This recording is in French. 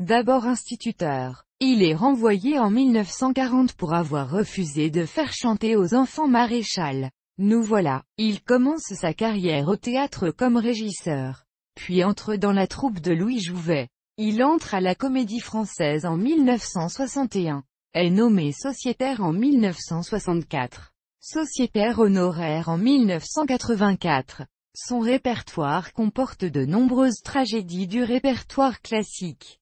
D'abord instituteur, il est renvoyé en 1940 pour avoir refusé de faire chanter aux enfants maréchal. Nous voilà, il commence sa carrière au théâtre comme régisseur, puis entre dans la troupe de Louis Jouvet. Il entre à la Comédie Française en 1961, est nommé sociétaire en 1964, sociétaire honoraire en 1984. Son répertoire comporte de nombreuses tragédies du répertoire classique.